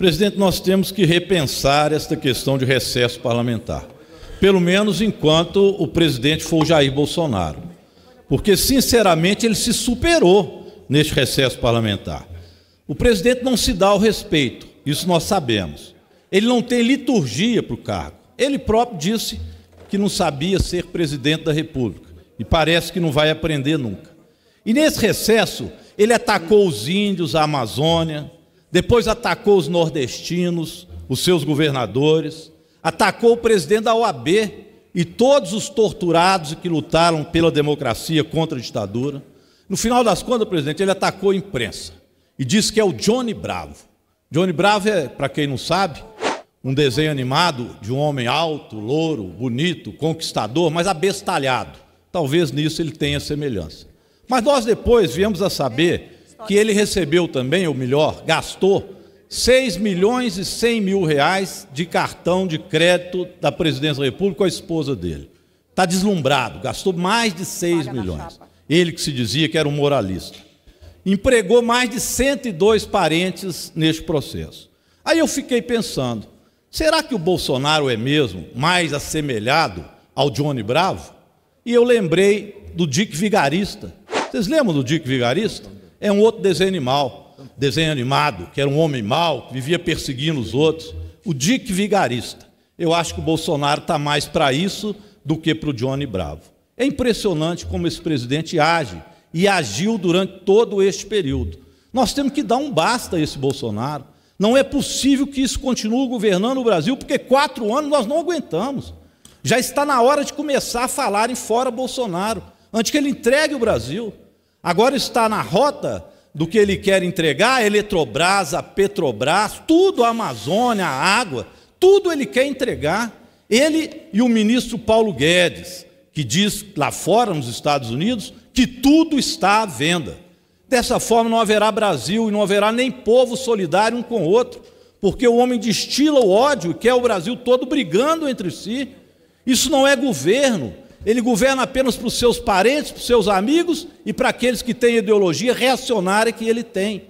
Presidente, nós temos que repensar esta questão de recesso parlamentar, pelo menos enquanto o presidente for Jair Bolsonaro, porque, sinceramente, ele se superou neste recesso parlamentar. O presidente não se dá ao respeito, isso nós sabemos. Ele não tem liturgia para o cargo. Ele próprio disse que não sabia ser presidente da República e parece que não vai aprender nunca. E nesse recesso, ele atacou os índios, a Amazônia, depois atacou os nordestinos, os seus governadores, atacou o presidente da OAB e todos os torturados que lutaram pela democracia contra a ditadura. No final das contas, presidente, ele atacou a imprensa e disse que é o Johnny Bravo. Johnny Bravo é, para quem não sabe, um desenho animado de um homem alto, louro, bonito, conquistador, mas abestalhado. Talvez nisso ele tenha semelhança. Mas nós depois viemos a saber que ele recebeu também, ou melhor, gastou 6 milhões e 100 mil reais de cartão de crédito da presidência da República com a esposa dele. Está deslumbrado, gastou mais de 6 Paga milhões. Ele que se dizia que era um moralista. Empregou mais de 102 parentes neste processo. Aí eu fiquei pensando, será que o Bolsonaro é mesmo mais assemelhado ao Johnny Bravo? E eu lembrei do Dick Vigarista. Vocês lembram do Dick Vigarista? É um outro desenho animal, desenho animado, que era um homem mau, que vivia perseguindo os outros. O Dick Vigarista. Eu acho que o Bolsonaro está mais para isso do que para o Johnny Bravo. É impressionante como esse presidente age e agiu durante todo este período. Nós temos que dar um basta a esse Bolsonaro. Não é possível que isso continue governando o Brasil, porque quatro anos nós não aguentamos. Já está na hora de começar a falar em fora Bolsonaro, antes que ele entregue o Brasil agora está na rota do que ele quer entregar, a Eletrobras, a Petrobras, tudo, a Amazônia, a água, tudo ele quer entregar. Ele e o ministro Paulo Guedes, que diz lá fora, nos Estados Unidos, que tudo está à venda. Dessa forma não haverá Brasil e não haverá nem povo solidário um com o outro, porque o homem destila o ódio e quer o Brasil todo brigando entre si. Isso não é governo, ele governa apenas para os seus parentes, para os seus amigos e para aqueles que têm ideologia reacionária que ele tem.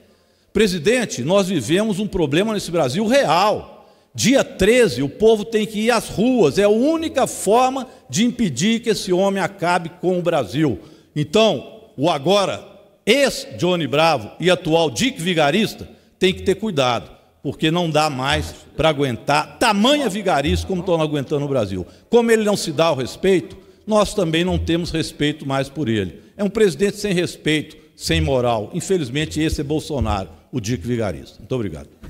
Presidente, nós vivemos um problema nesse Brasil real. Dia 13, o povo tem que ir às ruas, é a única forma de impedir que esse homem acabe com o Brasil. Então, o agora ex-Johnny Bravo e atual Dick Vigarista tem que ter cuidado, porque não dá mais para aguentar tamanha vigarista como estão aguentando no Brasil. Como ele não se dá ao respeito, nós também não temos respeito mais por ele. É um presidente sem respeito, sem moral. Infelizmente, esse é Bolsonaro, o Dico Vigarista. Muito obrigado.